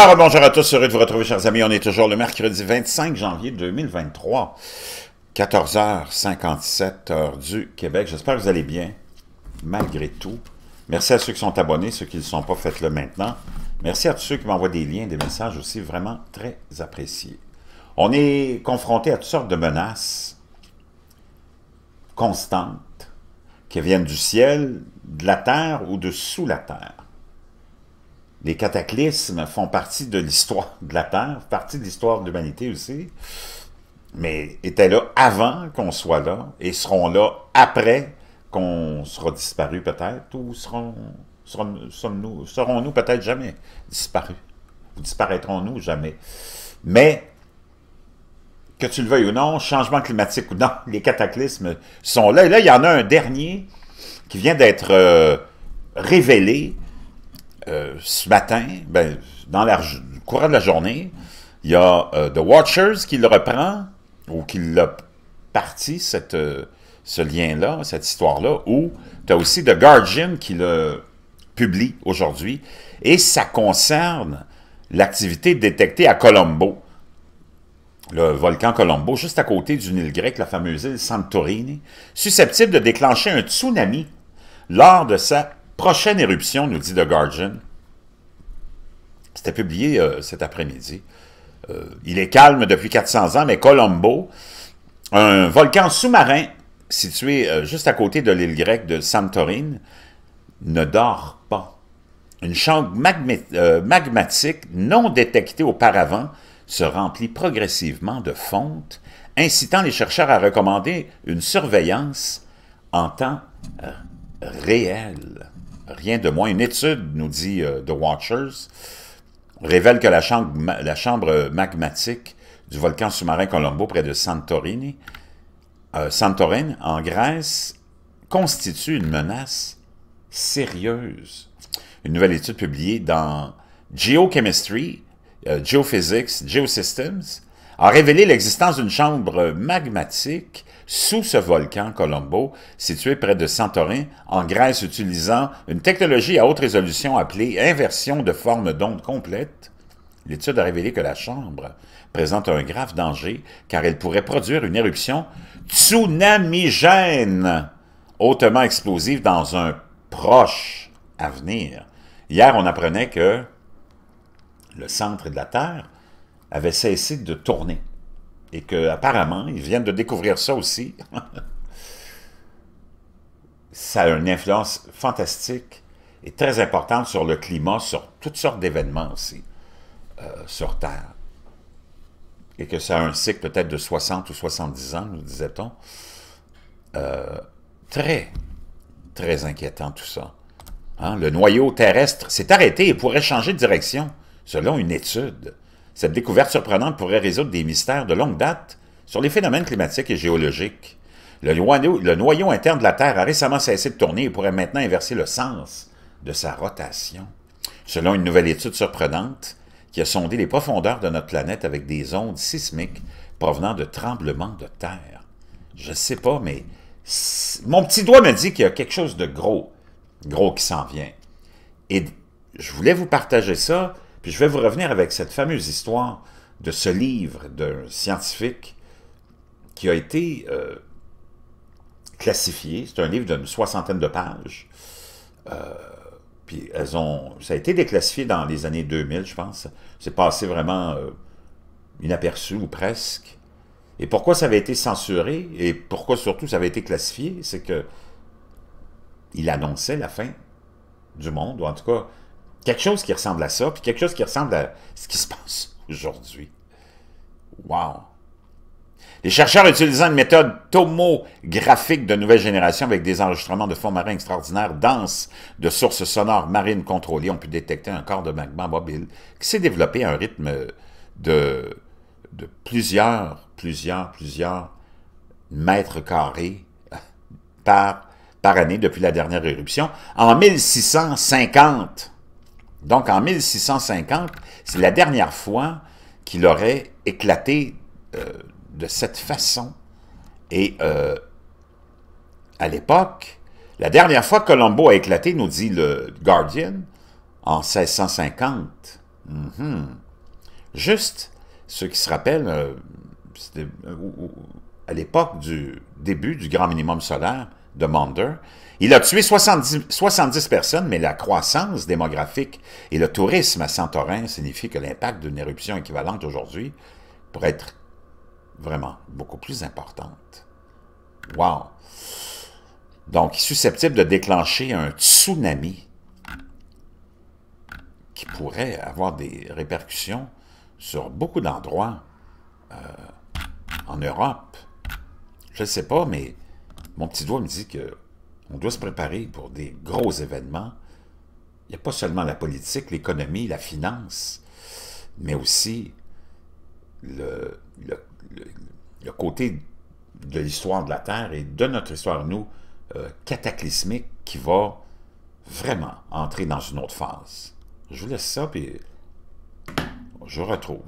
Alors, bonjour à tous, heureux de vous retrouver, chers amis. On est toujours le mercredi 25 janvier 2023, 14h57, heure du Québec. J'espère que vous allez bien, malgré tout. Merci à ceux qui sont abonnés, ceux qui ne sont pas, faites-le maintenant. Merci à tous ceux qui m'envoient des liens, des messages aussi, vraiment très appréciés. On est confronté à toutes sortes de menaces constantes qui viennent du ciel, de la terre ou de sous la terre les cataclysmes font partie de l'histoire de la Terre, partie de l'histoire de l'humanité aussi, mais étaient là avant qu'on soit là et seront là après qu'on sera disparu peut-être ou seront, serons, serons-nous nous peut être jamais disparus ou disparaîtrons-nous jamais. Mais que tu le veuilles ou non, changement climatique ou non, les cataclysmes sont là. Et là, il y en a un dernier qui vient d'être euh, révélé euh, ce matin, ben, dans le courant de la journée, il y a euh, The Watchers qui le reprend, ou qui l'a parti, cette, euh, ce lien-là, cette histoire-là, ou tu as aussi The Guardian qui le publie aujourd'hui, et ça concerne l'activité détectée à Colombo, le volcan Colombo, juste à côté d'une île grecque, la fameuse île Santorini, susceptible de déclencher un tsunami lors de sa Prochaine éruption, nous dit The Guardian. C'était publié euh, cet après-midi. Euh, il est calme depuis 400 ans, mais Colombo, un volcan sous-marin situé euh, juste à côté de l'île grecque de Santorin, ne dort pas. Une chambre magmatique non détectée auparavant se remplit progressivement de fonte, incitant les chercheurs à recommander une surveillance en temps réel rien de moins. Une étude, nous dit euh, The Watchers, révèle que la chambre, magmatique du volcan sous-marin Colombo près de Santorini, euh, en Grèce, constitue une menace sérieuse. Une nouvelle étude publiée dans Geochemistry, euh, Geophysics, Geosystems, a révélé l'existence d'une chambre magmatique sous ce volcan Colombo, situé près de Santorin, en Grèce, utilisant une technologie à haute résolution appelée inversion de forme d'onde complète. L'étude a révélé que la chambre présente un grave danger car elle pourrait produire une éruption tsunamigène hautement explosive dans un proche avenir. Hier, on apprenait que le centre de la Terre avait cessé de tourner. Et que apparemment, ils viennent de découvrir ça aussi. ça a une influence fantastique et très importante sur le climat, sur toutes sortes d'événements aussi, euh, sur Terre. Et que ça a un cycle peut-être de 60 ou 70 ans, nous disait-on. Euh, très, très inquiétant tout ça. Hein. Le noyau terrestre s'est arrêté et pourrait changer de direction, selon une étude. Cette découverte surprenante pourrait résoudre des mystères de longue date sur les phénomènes climatiques et géologiques. Le noyau, interne de la Terre a récemment cessé de tourner et pourrait maintenant inverser le sens de sa rotation. Selon une nouvelle étude surprenante qui a sondé les profondeurs de notre planète avec des ondes sismiques provenant de tremblements de terre. Je ne sais pas, mais mon petit doigt me dit qu'il y a quelque chose de gros, gros qui s'en vient. Et je voulais vous partager ça je vais vous revenir avec cette fameuse histoire de ce livre d'un scientifique qui a été euh, classifié. C'est un livre d'une soixantaine de pages. Euh, puis elles ont, ça a été déclassifié dans les années 2000, je pense. C'est passé vraiment euh, inaperçu ou presque. Et pourquoi ça avait été censuré et pourquoi surtout ça avait été classifié, c'est que il annonçait la fin du monde, ou en tout cas Quelque chose qui ressemble à ça, puis quelque chose qui ressemble à ce qui se passe aujourd'hui. Wow! Les chercheurs utilisant une méthode tomographique de nouvelle génération avec des enregistrements de fonds marins extraordinaires denses de sources sonores marines contrôlées ont pu détecter un corps de magma mobile qui s'est développé à un rythme de, plusieurs, plusieurs, plusieurs mètres carrés par, par année depuis la dernière éruption. En 1650, donc, en 1650, c'est la dernière fois qu'il aurait éclaté euh, de cette façon. Et euh, à l'époque, la dernière fois que Colombo a éclaté, nous dit le Guardian, en 1650. Mm-hmm. Juste, ceux qui se rappellent, euh, c'était à l'époque du début du grand minimum solaire, de Il a tué 70, personnes, mais la croissance démographique et le tourisme à Santorin signifient que l'impact d'une éruption équivalente aujourd'hui pourrait être vraiment beaucoup plus importante. Wow! Donc, susceptible de déclencher un tsunami qui pourrait avoir des répercussions sur beaucoup d'endroits euh, en Europe. Je ne sais pas, mais mon petit doigt me dit que on doit se préparer pour des gros événements. Il n'y a pas seulement la politique, l'économie, la finance, mais aussi le, côté de l'histoire de la Terre et de notre histoire, nous, euh, cataclysmique, qui va vraiment entrer dans une autre phase. Je vous laisse ça, puis je retrouve.